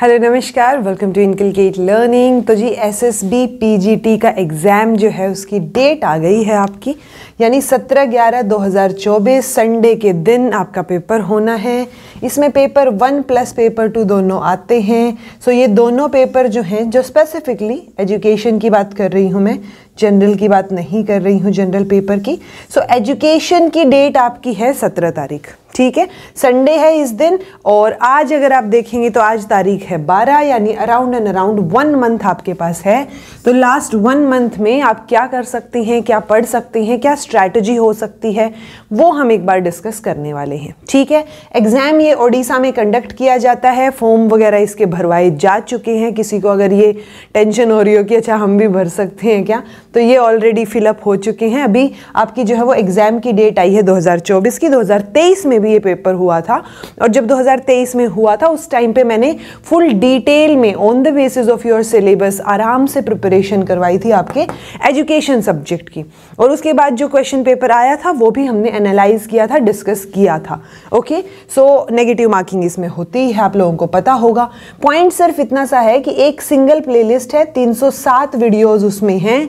Hello नमस्कार welcome to inculcate learning तो G S S B P G T का exam जो है उसकी डेट आ गई है आपकी यानी 17 ग्यारह 2024 संडे के दिन आपका पेपर होना है इसमें paper one plus paper two दोनों आते हैं सो ये दोनों पेपर जो हैं जो स्पेसिफिकली एजुकेशन की बात कर रही हूँ मैं जनरल की बात नहीं कर रही हूँ जनरल पेपर की सो एजुकेशन की डेट आपकी है सत्रह तारीख ठीक है संडे है इस दिन और आज अगर आप देखेंगे तो आज तारीख है 12 यानी around and around one month आपके पास है तो लास्ट वन मंथ में आप क्या कर सकते हैं क्या पढ़ सकते हैं क्या स्ट्रैटेजी हो सकती है वो हम एक बार डिस्कस करने वाले हैं ठीक है एग्ज़ाम ये ओडिशा में कंडक्ट किया जाता है फॉर्म वगैरह इसके भरवाए जा चुके हैं किसी को अगर ये टेंशन हो रही हो कि अच्छा हम भी भर सकते हैं क्या तो ये ऑलरेडी फिलअप हो चुके हैं अभी आपकी जो है वो एग्ज़ाम की डेट आई है दो की दो में में भी ये पेपर हुआ था और जब 2023 में हुआ था उस टाइम पे मैंने फुल डिटेल में on the basis of your syllabus आराम से प्रिपरेशन करवाई थी आपके एजुकेशन सब्जेक्ट की और उसके बाद जो क्वेश्चन पेपर आया था वो भी हमने एनालाइज किया था डिस्कस किया था ओके सो नेगेटिव मार्किंग इसमें होती है आप लोगों को पता होगा पॉइंट सिर्फ इतना सा है कि एक सिंगल प्लेलिस्ट है 307 वीडियोस उसमें हैं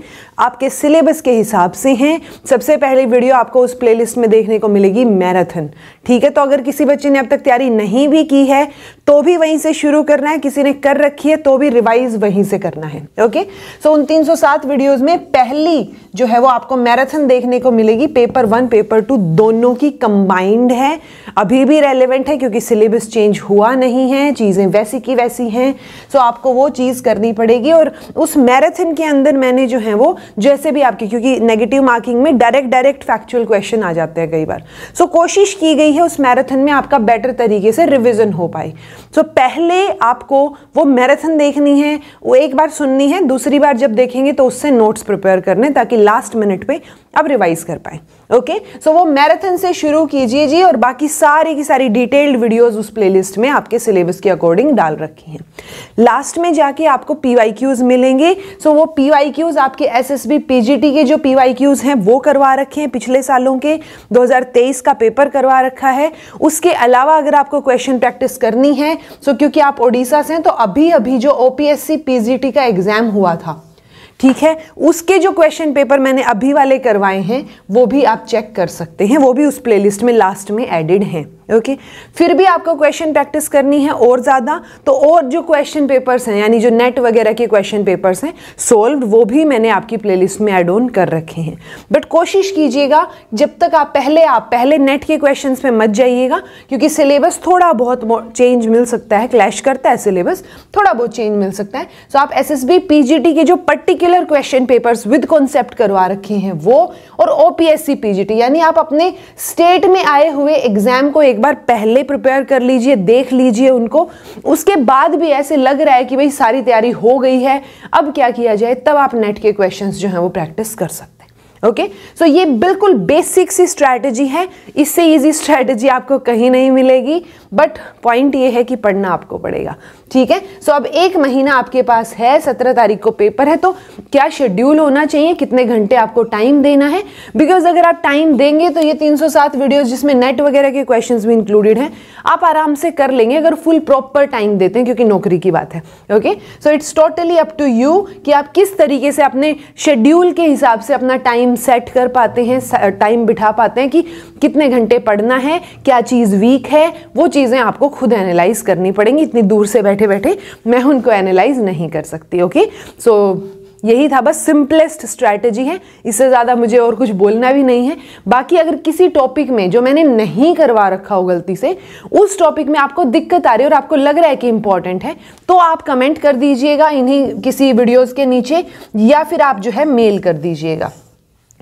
आपके सिलेबस के हिसाब से हैं सबसे पहले वीडियो आपको उस प्लेलिस्ट में देखने को मिलेगी मैराथन ठीक है तो अगर किसी बच्चे ने अब तक तैयारी नहीं भी की है तो भी वहीं से शुरू करना है किसी ने कर रखी है तो भी रिवाइज वहीं से करना है ओके सो उन 307 वीडियोस में पहली जो है वो आपको मैराथन देखने को मिलेगी पेपर वन पेपर टू दोनों की कंबाइंड है अभी भी रेलिवेंट है क्योंकि सिलेबस चेंज हुआ नहीं है चीज़ें वैसी की वैसी हैं सो so आपको वो चीज़ करनी पड़ेगी और उस मैराथन के अंदर मैंने जो है वो जैसे भी आपकी क्योंकि नेगेटिव मार्किंग में डायरेक्ट डायरेक्ट फैक्चुअल क्वेश्चन आ जाते हैं कई बार सो so, कोशिश की गई है उस मैराथन में आपका बेटर तरीके से रिविज़न हो पाए सो so, पहले आपको वो मैराथन देखनी है वो एक बार सुननी है दूसरी बार जब देखेंगे तो उससे नोट्स प्रिपेयर करने ताकि लास्ट मिनट पे आप रिवाइज कर पाए ओके सो so, वो मैराथन से शुरू कीजिए जी और बाकी सारी की सारी डिटेल्ड वीडियोज उस प्लेलिस्ट में आपके सिलेबस के अकॉर्डिंग डाल रखी हैं लास्ट में जाके आपको पी मिलेंगे सो so, वो पी आपके एस एस के जो पी हैं वो करवा रखे हैं पिछले सालों के दो का पेपर करवा रखा है उसके अलावा अगर आपको क्वेश्चन प्रैक्टिस करनी है हैं सो क्योंकि आप ओडिशा से हैं तो अभी अभी जो ओपीएससी पीजीटी का एग्ज़ाम हुआ था ठीक है उसके जो क्वेश्चन पेपर मैंने अभी वाले करवाए हैं वो भी आप चेक कर सकते हैं वो भी उस प्लेलिस्ट में लास्ट में एडिड हैं ओके फिर भी आपको क्वेश्चन प्रैक्टिस करनी है और ज़्यादा तो और जो क्वेश्चन पेपर्स हैं यानी जो नेट वगैरह के क्वेश्चन पेपर्स हैं सोल्व वो भी मैंने आपकी प्लेलिस्ट में एड ऑन कर रखे हैं बट कोशिश कीजिएगा जब तक आप पहले आप पहले नेट के क्वेश्चन पर मत जाइएगा क्योंकि सिलेबस थोड़ा बहुत चेंज मिल सकता है क्लैश करता है सिलेबस थोड़ा बहुत चेंज मिल सकता है सो so आप एस एस के जो particular question papers with concept करवा रखे हैं वो और ओ पी यानी आप अपने स्टेट में आए हुए एग्जाम को एक बार पहले प्रिपेयर कर लीजिए देख लीजिए उनको उसके बाद भी ऐसे लग रहा है कि भाई सारी तैयारी हो गई है अब क्या किया जाए तब आप नेट के क्वेश्चंस जो हैं वो प्रैक्टिस कर सकते ओके okay? सो so, ये बिल्कुल बेसिक सी स्ट्रैटेजी है इससे इजी स्ट्रैटेजी आपको कहीं नहीं मिलेगी बट पॉइंट ये है कि पढ़ना आपको पड़ेगा ठीक है सो so, अब एक महीना आपके पास है सत्रह तारीख को पेपर है तो क्या शेड्यूल होना चाहिए कितने घंटे आपको टाइम देना है बिकॉज अगर आप टाइम देंगे तो ये तीन सौ जिसमें नेट वगैरह के क्वेश्चन भी इंक्लूडेड हैं आप आराम से कर लेंगे अगर फुल प्रॉपर टाइम देते हैं क्योंकि नौकरी की बात है okay so it's totally up to you कि आप किस तरीके से अपने शेड्यूल के हिसाब से अपना टाइम टाइम सेट कर पाते हैं टाइम बिठा पाते हैं कि कितने घंटे पढ़ना है क्या चीज़ वीक है वो चीज़ें आपको खुद एनालाइज करनी पड़ेंगी इतनी दूर से बैठे बैठे मैं उनको एनालाइज नहीं कर सकती ओके सो so, यही था बस सिंपलेस्ट स्ट्रैटेजी है इससे ज़्यादा मुझे और कुछ बोलना भी नहीं है बाकी अगर किसी टॉपिक में जो मैंने नहीं करवा रखा हो गलती से उस टॉपिक में आपको दिक्कत आ रही है और आपको लग रहा है कि इंपॉर्टेंट है तो आप कमेंट कर दीजिएगा इन्हीं किसी वीडियोज़ के नीचे या फिर आप जो है मेल कर दीजिएगा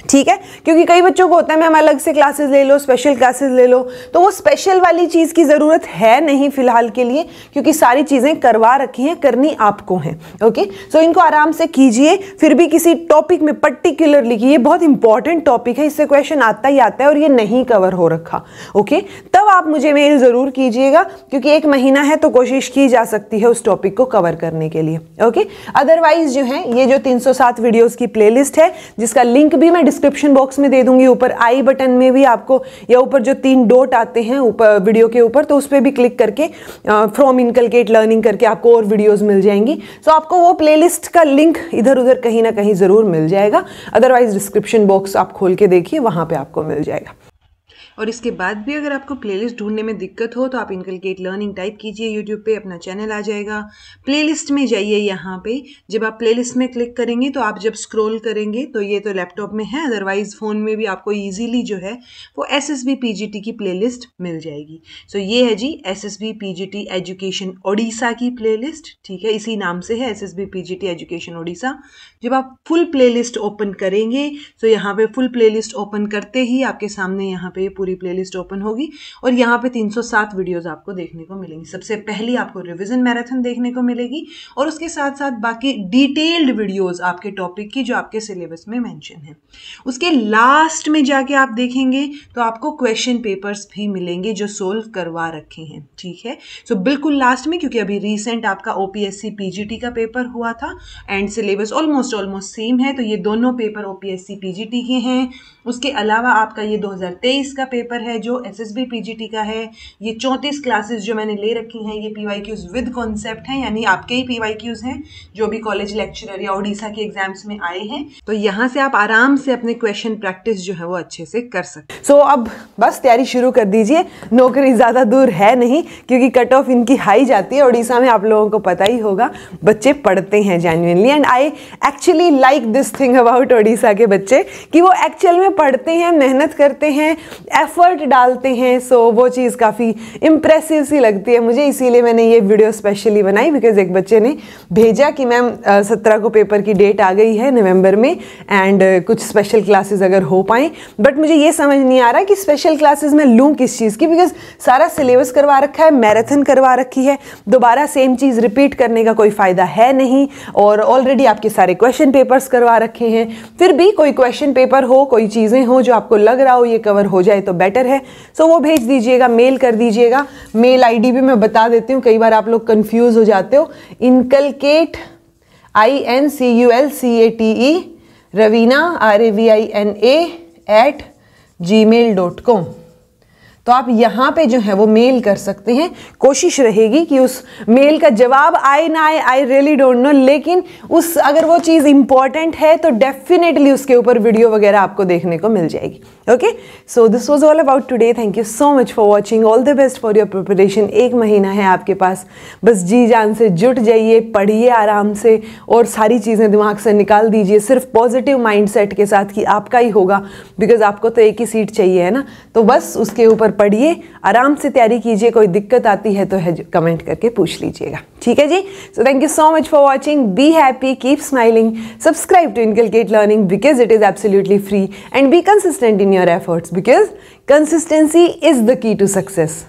ठीक है क्योंकि कई बच्चों को होता है मैम अलग से क्लासेस ले लो स्पेशल क्लासेस ले लो तो वो स्पेशल वाली चीज़ की ज़रूरत है नहीं फ़िलहाल के लिए क्योंकि सारी चीज़ें करवा रखी हैं करनी आपको हैं ओके सो इनको आराम से कीजिए फिर भी किसी टॉपिक में पर्टिकुलरली कि ये बहुत इंपॉर्टेंट टॉपिक है इससे क्वेश्चन आता ही आता है और ये नहीं कवर हो रखा ओके तब आप मुझे मेल ज़रूर कीजिएगा क्योंकि एक महीना है तो कोशिश की जा सकती है उस टॉपिक को कवर करने के लिए ओके अदरवाइज़ जो है ये जो तीन वीडियोज़ की प्ले है जिसका लिंक भी मैं डिस्क्रिप्शन बॉक्स में दे दूंगी ऊपर आई बटन में भी आपको या ऊपर जो तीन डॉट आते हैं ऊपर वीडियो के ऊपर तो उस पर भी क्लिक करके फ्रॉम इनकलकेट लर्निंग करके आपको और वीडियोज़ मिल जाएंगी सो so, आपको वो प्लेलिस्ट का लिंक इधर उधर कहीं ना कहीं ज़रूर मिल जाएगा अदरवाइज डिस्क्रिप्शन बॉक्स आप खोल के देखिए वहां पर आपको मिल जाएगा और इसके बाद भी अगर आपको प्लेलिस्ट ढूंढने में दिक्कत हो तो आप इनकलकेट लर्निंग टाइप कीजिए यूट्यूब पे अपना चैनल आ जाएगा प्लेलिस्ट में जाइए यहाँ पे जब आप प्लेलिस्ट में क्लिक करेंगे तो आप जब स्क्रॉल करेंगे तो ये तो लैपटॉप में है अदरवाइज फ़ोन में भी आपको ईजीली जो है वो एस एस की प्ले मिल जाएगी सो so ये है G S S education Odisha की प्ले ठीक है इसी नाम से है एस एस एजुकेशन ओडिशा जब आप फुल प्ले ओपन करेंगे तो यहाँ पर फुल प्ले ओपन करते ही आपके सामने यहाँ पे ये पूरी प्लेलिस्ट ओपन होगी और यहाँ पे 307 वीडियोस आपको देखने को मिलेंगी सबसे पहली आपको रिविजन मैराथन देखने को मिलेगी और उसके साथ साथ बाकी डिटेल्ड वीडियोस आपके टॉपिक की जो आपके सिलेबस में मैंशन है उसके लास्ट में जाके आप देखेंगे तो आपको क्वेश्चन पेपर्स भी मिलेंगे जो सोल्व करवा रखे हैं ठीक है सो so, बिल्कुल लास्ट में क्योंकि अभी रिसेंट आपका ओ पी का पेपर हुआ था and syllabus almost almost same है तो ये दोनों पेपर ओ पी के हैं उसके अलावा आपका ये बीस का पेपर है जो एस एस पीजीटी का है ये चौंतीस क्लासेस जो मैंने ले रखी हैं ये P Y Qs with concept हैं यानी आपके ही पी वाई क्यूज़ हैं जो भी कॉलेज लेक्चरर या ओडिशा के एग्जाम्स में आए हैं तो यहाँ से आप आराम से अपने क्वेश्चन प्रैक्टिस जो है वो अच्छे से कर सकते सो so, अब बस तैयारी शुरू कर दीजिए नौकरी ज़्यादा दूर है नहीं क्योंकि कट ऑफ इनकी हाई जाती है ओडिशा में आप लोगों को पता ही होगा बच्चे पढ़ते हैं genuinely and I actually like this thing about Odisha के बच्चे कि वो एक्चुअल में पढ़ते हैं मेहनत करते हैं एफ़र्ट डालते हैं सो so वो चीज़ काफ़ी इम्प्रेसिव सी लगती है मुझे इसीलिए मैंने ये वीडियो स्पेशली बनाई बिकॉज एक बच्चे ने भेजा कि मैम सत्रह को पेपर की डेट आ गई है नवंबर में एंड कुछ स्पेशल क्लासेस अगर हो पाएँ बट मुझे ये समझ नहीं आ रहा कि स्पेशल क्लासेस मैं लूँ किस चीज़ की बिकॉज सारा सिलेबस करवा रखा है मैराथन करवा रखी है दोबारा सेम चीज़ रिपीट करने का कोई फ़ायदा है नहीं और ऑलरेडी आपके सारे क्वेश्चन पेपर्स करवा रखे हैं फिर भी कोई क्वेश्चन पेपर हो कोई चीज़ें हो जो आपको लग रहा हो ये कवर हो जाए तो बेटर है सो so, वो भेज दीजिएगा मेल कर दीजिएगा मेल आईडी भी मैं बता देती हूँ कई बार आप लोग कंफ्यूज हो जाते हो inculcate I N C U L C A T E Ravina R A V I N A at gmail dot com तो आप यहाँ पे जो है वो मेल कर सकते हैं कोशिश रहेगी कि उस मेल का जवाब आए ना आए आई रियली डोंट नो लेकिन उस अगर वो चीज़ इम्पॉर्टेंट है तो डेफिनेटली उसके ऊपर वीडियो वगैरह आपको देखने को मिल जाएगी okay so this was all about today thank you so much for watching all the best for your preparation एक महीना है आपके पास बस जी जान से जुट जाइए पढ़िए आराम से और सारी चीज़ें दिमाग से निकाल दीजिए सिर्फ पॉजिटिव माइंड सेट के साथ कि आपका ही होगा बिकॉज आपको तो एक ही सीट चाहिए है ना तो बस उसके ऊपर पढ़िए आराम से तैयारी कीजिए कोई दिक्कत आती है तो है कमेंट करके पूछ लीजिएगा ठीक है जी so thank you so much for watching be happy keep smiling subscribe to inculcate learning because it is absolutely free and be consistent in your efforts because consistency is the key to success